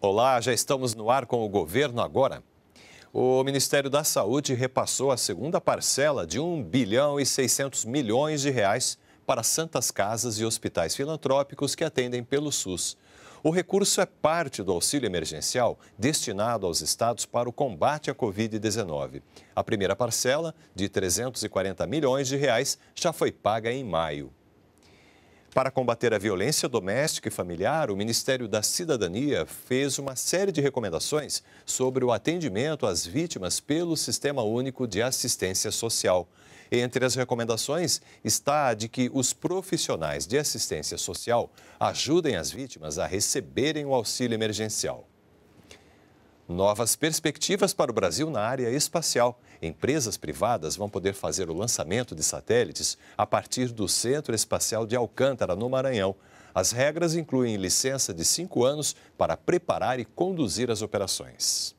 Olá, já estamos no ar com o governo agora. O Ministério da Saúde repassou a segunda parcela de 1 bilhão e 600 milhões de reais para santas casas e hospitais filantrópicos que atendem pelo SUS. O recurso é parte do auxílio emergencial destinado aos estados para o combate à Covid-19. A primeira parcela, de 340 milhões de reais, já foi paga em maio. Para combater a violência doméstica e familiar, o Ministério da Cidadania fez uma série de recomendações sobre o atendimento às vítimas pelo Sistema Único de Assistência Social. Entre as recomendações está a de que os profissionais de assistência social ajudem as vítimas a receberem o auxílio emergencial novas perspectivas para o Brasil na área espacial. Empresas privadas vão poder fazer o lançamento de satélites a partir do Centro Espacial de Alcântara, no Maranhão. As regras incluem licença de cinco anos para preparar e conduzir as operações.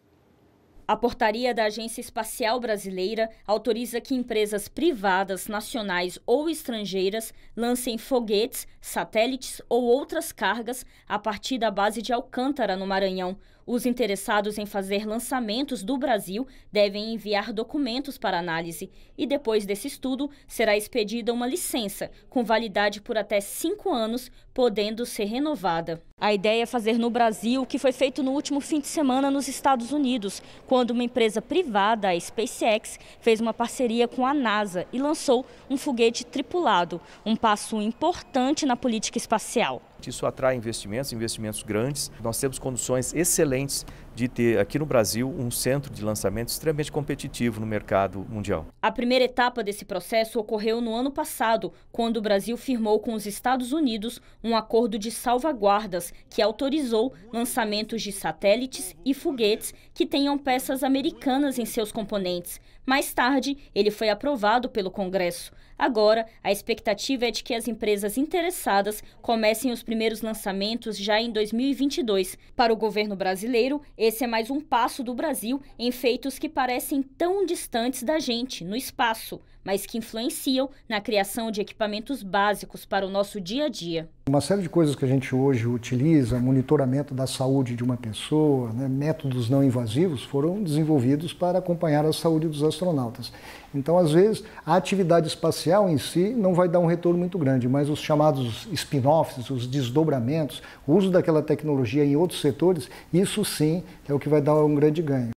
A portaria da Agência Espacial Brasileira autoriza que empresas privadas, nacionais ou estrangeiras lancem foguetes, satélites ou outras cargas a partir da base de Alcântara, no Maranhão. Os interessados em fazer lançamentos do Brasil devem enviar documentos para análise e, depois desse estudo, será expedida uma licença com validade por até cinco anos, podendo ser renovada. A ideia é fazer no Brasil o que foi feito no último fim de semana nos Estados Unidos, quando uma empresa privada, a SpaceX, fez uma parceria com a NASA e lançou um foguete tripulado, um passo importante na política espacial. Isso atrai investimentos, investimentos grandes. Nós temos condições excelentes de ter aqui no Brasil um centro de lançamento extremamente competitivo no mercado mundial. A primeira etapa desse processo ocorreu no ano passado, quando o Brasil firmou com os Estados Unidos um acordo de salvaguardas que autorizou lançamentos de satélites e foguetes que tenham peças americanas em seus componentes. Mais tarde, ele foi aprovado pelo Congresso. Agora, a expectativa é de que as empresas interessadas comecem os primeiros lançamentos já em 2022. Para o governo brasileiro, esse é mais um passo do Brasil em feitos que parecem tão distantes da gente, no espaço, mas que influenciam na criação de equipamentos básicos para o nosso dia a dia. Uma série de coisas que a gente hoje utiliza, monitoramento da saúde de uma pessoa, né, métodos não invasivos, foram desenvolvidos para acompanhar a saúde dos astronautas. Então, às vezes, a atividade espacial em si não vai dar um retorno muito grande, mas os chamados spin-offs, os desdobramentos, o uso daquela tecnologia em outros setores, isso sim é o que vai dar um grande ganho.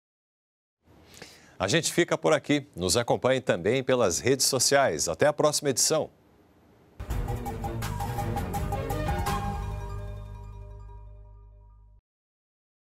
A gente fica por aqui. Nos acompanhe também pelas redes sociais. Até a próxima edição.